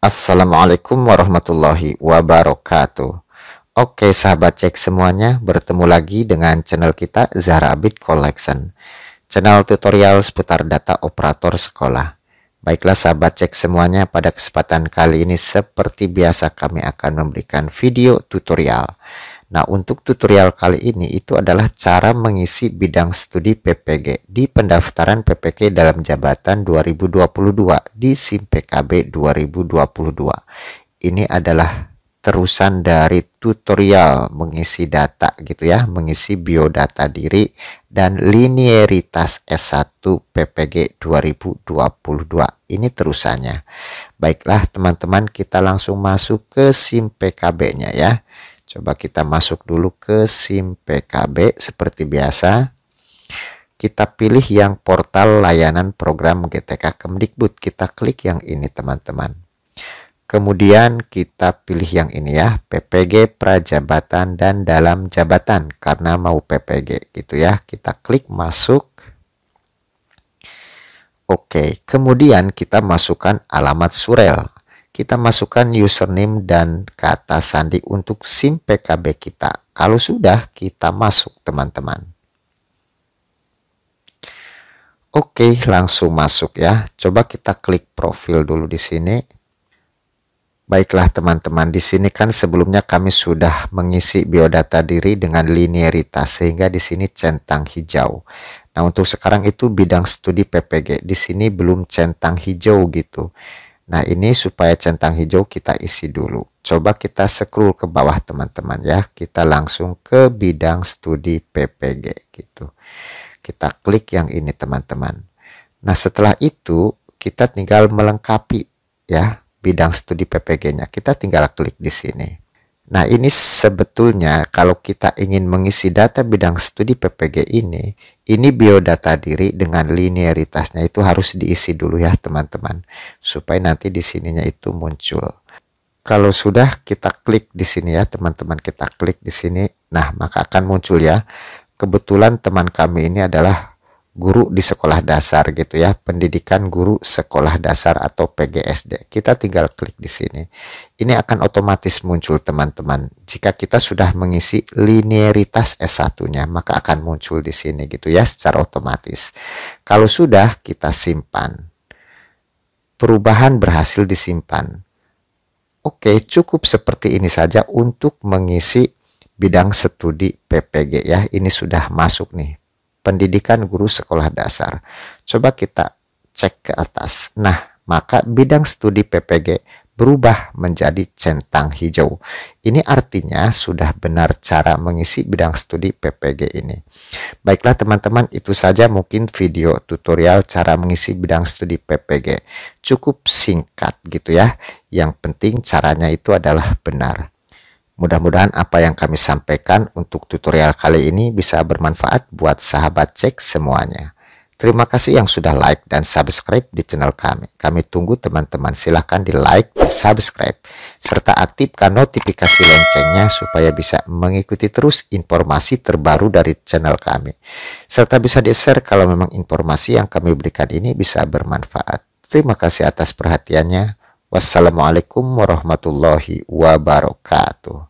Assalamualaikum warahmatullahi wabarakatuh. Oke sahabat cek semuanya, bertemu lagi dengan channel kita Zahra Abid Collection. Channel tutorial seputar data operator sekolah. Baiklah sahabat cek semuanya, pada kesempatan kali ini seperti biasa kami akan memberikan video tutorial Nah, untuk tutorial kali ini itu adalah cara mengisi bidang studi PPG di pendaftaran PPG dalam jabatan 2022 di SIM PKB 2022. Ini adalah terusan dari tutorial mengisi data gitu ya, mengisi biodata diri dan linearitas S1 PPG 2022. Ini terusannya. Baiklah teman-teman, kita langsung masuk ke SIM PKB-nya ya. Coba kita masuk dulu ke SIM PKB seperti biasa. Kita pilih yang portal layanan program GTK Kemdikbud. Kita klik yang ini teman-teman. Kemudian kita pilih yang ini ya, PPG prajabatan dan dalam jabatan karena mau PPG gitu ya. Kita klik masuk. Oke, kemudian kita masukkan alamat surel kita masukkan username dan kata sandi untuk SIM PKB kita. Kalau sudah, kita masuk teman-teman. Oke, langsung masuk ya. Coba kita klik profil dulu di sini. Baiklah teman-teman, di sini kan sebelumnya kami sudah mengisi biodata diri dengan linearitas sehingga di sini centang hijau. Nah, untuk sekarang itu bidang studi PPG. Di sini belum centang hijau gitu. Nah ini supaya centang hijau kita isi dulu. Coba kita scroll ke bawah teman-teman ya. Kita langsung ke bidang studi PPG gitu. Kita klik yang ini teman-teman. Nah setelah itu kita tinggal melengkapi ya bidang studi PPG-nya. Kita tinggal klik di sini. Nah, ini sebetulnya kalau kita ingin mengisi data bidang studi PPG ini, ini biodata diri dengan linearitasnya itu harus diisi dulu ya teman-teman, supaya nanti di sininya itu muncul. Kalau sudah kita klik di sini ya teman-teman, kita klik di sini, nah maka akan muncul ya. Kebetulan teman kami ini adalah guru di sekolah dasar gitu ya, pendidikan guru sekolah dasar atau PGSD. Kita tinggal klik di sini. Ini akan otomatis muncul teman-teman. Jika kita sudah mengisi linearitas S1-nya, maka akan muncul di sini gitu ya secara otomatis. Kalau sudah kita simpan. Perubahan berhasil disimpan. Oke, cukup seperti ini saja untuk mengisi bidang studi PPG ya. Ini sudah masuk nih pendidikan guru sekolah dasar. Coba kita cek ke atas. Nah, maka bidang studi PPG berubah menjadi centang hijau. Ini artinya sudah benar cara mengisi bidang studi PPG ini. Baiklah teman-teman, itu saja mungkin video tutorial cara mengisi bidang studi PPG. Cukup singkat gitu ya. Yang penting caranya itu adalah benar. Mudah-mudahan apa yang kami sampaikan untuk tutorial kali ini bisa bermanfaat buat sahabat cek semuanya. Terima kasih yang sudah like dan subscribe di channel kami. Kami tunggu teman-teman silahkan di like, subscribe, serta aktifkan notifikasi loncengnya supaya bisa mengikuti terus informasi terbaru dari channel kami. Serta bisa di-share kalau memang informasi yang kami berikan ini bisa bermanfaat. Terima kasih atas perhatiannya. Wassalamualaikum warahmatullahi wabarakatuh.